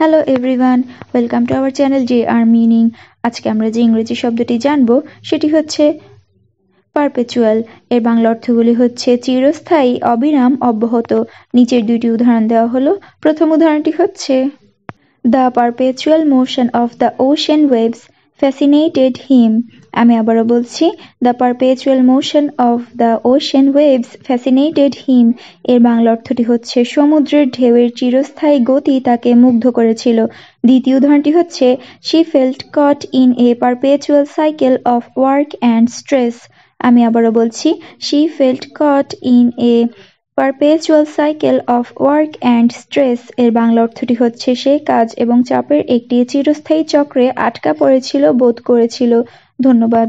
hello everyone welcome to our channel J R meaning আজকে আমরা যে ইংরেজি শব্দটি জানব সেটি হচ্ছে পারপেচুয়াল এর বাংলা অর্থগুলি হচ্ছে চিরস্থায়ী অবিরাম অব্যাহত নিচের দুইটি উদাহরণ দেওয়া হলো প্রথম উদাহরণটি হচ্ছে the perpetual motion of the ocean waves fascinated him আমি আবারও বলছি the perpetual motion of the ocean waves fascinated him এর বাংলা অর্থটি হচ্ছে সমুদ্রের ঢেউয়ের চিরস্থায়ী গতি তাকে মুগ্ধ করেছিল দ্বিতীয় উদাহরণটি হচ্ছে she felt caught in a perpetual cycle of work and stress আমি আবারও বলছি she felt caught in a perpetual cycle of work and stress এর বাংলা অর্থটি হচ্ছে সে কাজ এবং চাপের একটি চিরস্থায়ী চক্রে আটকা পড়েছিল বোধ করেছিল ধন্যবাদ